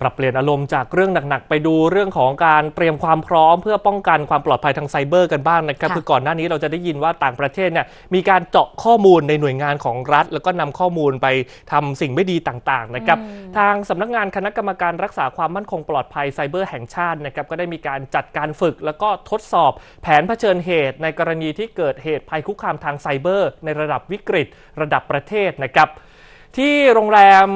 ปรับเปลี่ยนอารมณ์จากเรื่อง หนัก ๆ ไปดูเรื่องของการเตรียมความพร้อมเพื่อป้องกันความปลอดภัยทางไซเบอร์ กันบ้างนะครับคือก่อนหน้านี้เราจะได้ยินว่าต่างประเทศเนี่ยมีการเจาะข้อมูลในหน่วยงานของรัฐ แล้วก็นำข้อมูลไปทำสิ่งไม่ดีต่างๆนะครับทางสำนักงานคณะกรรมการรักษาความมั่นคงปลอดภัยไซเบอร์แห่งชาตินะครับก็ได้มีการจัดการฝึก แล้วก็ทดสอบแผนเผชิญเหตุ ในกรณีที่เกิดเหตุภัยคุกคามทางไซเบอร์ ในระดับวิกฤตระดับประเทศนะครับที่โรงแรม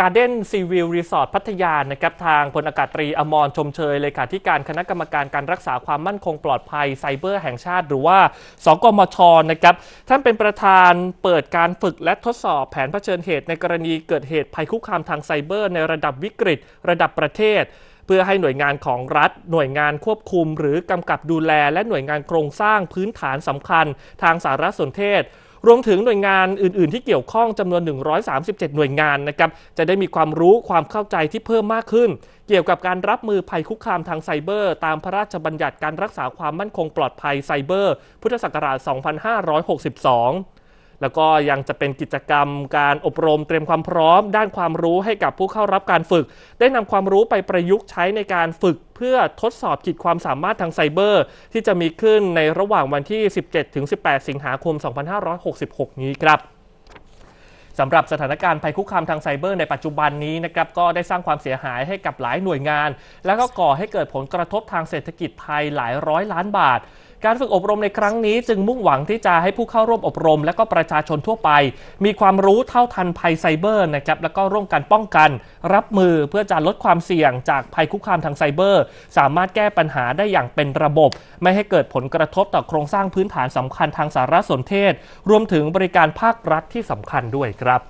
การเด้นซีวิลรีสอร์ทพัทยานะครับทางพลอากาศตรี อมรชมเชยเลยค่ะที่การคณะกรรมการการรักษาความมั่นคงปลอดภัยไซเบอร์แห่งชาติ หรือว่าสกมชนะครับท่านเป็นประธานเปิดการฝึกและทดสอบแผนเผชิญเหตุในกรณีเกิดเหตุภัยคุกคามทางไซเบอร์ ในระดับวิกฤต ระดับประเทศ เพื่อให้หน่วยงานของรัฐ หน่วยงานควบคุม หรือกำกับดูแล และหน่วยงานโครงสร้างพื้นฐานสำคัญทางสารสนเทศรวมถึงหน่วยงานอื่นๆ ที่เกี่ยวข้องจำนวน 137 หน่วยงานนะครับ จะได้มีความรู้ความเข้าใจที่เพิ่มมากขึ้น เกี่ยวกับการรับมือภัยคุกคามทางไซเบอร์ ตามพระราชบัญญัติการรักษาความมั่นคงปลอดภัยไซเบอร์ พุทธศักราช 2562แล้วก็ยังจะเป็นกิจกรรม การอบรมเตรียมความพร้อม ด้านความรู้ให้กับผู้เข้ารับการฝึก ได้นำความรู้ไปประยุกต์ใช้ในการฝึก เพื่อทดสอบขีดความสามารถทางไซเบอร์ ที่จะมีขึ้นในระหว่างวันที่ 17-18 สิงหาคม 2566 นี้ครับสำหรับสถานการณ์ภัยคุกคามทางไซเบอร์ในปัจจุบันนี้นะครับก็ได้สร้างความเสียหายให้กับหลายหน่วยงาน และก็ก่อให้เกิดผลกระทบทางเศรษฐกิจไทยหลายร้อยล้านบาทการฝึกอบรมในครั้งนี้จึงมุ่งหวังที่จะให้ผู้เข้าร่วมอบรมและก็ประชาชนทั่วไป มีความรู้เท่าทันภัยไซเบอร์นะครับแล้วก็ร่วมกันป้องกัน รับมือเพื่อจะลดความเสี่ยงจากภัยคุกคามทางไซเบอร์สามารถแก้ปัญหาได้อย่างเป็นระบบ ไม่ให้เกิดผลกระทบต่อโครงสร้างพื้นฐานสำคัญทางสารสนเทศ รวมถึงบริการภาครัฐที่สำคัญด้วยครับ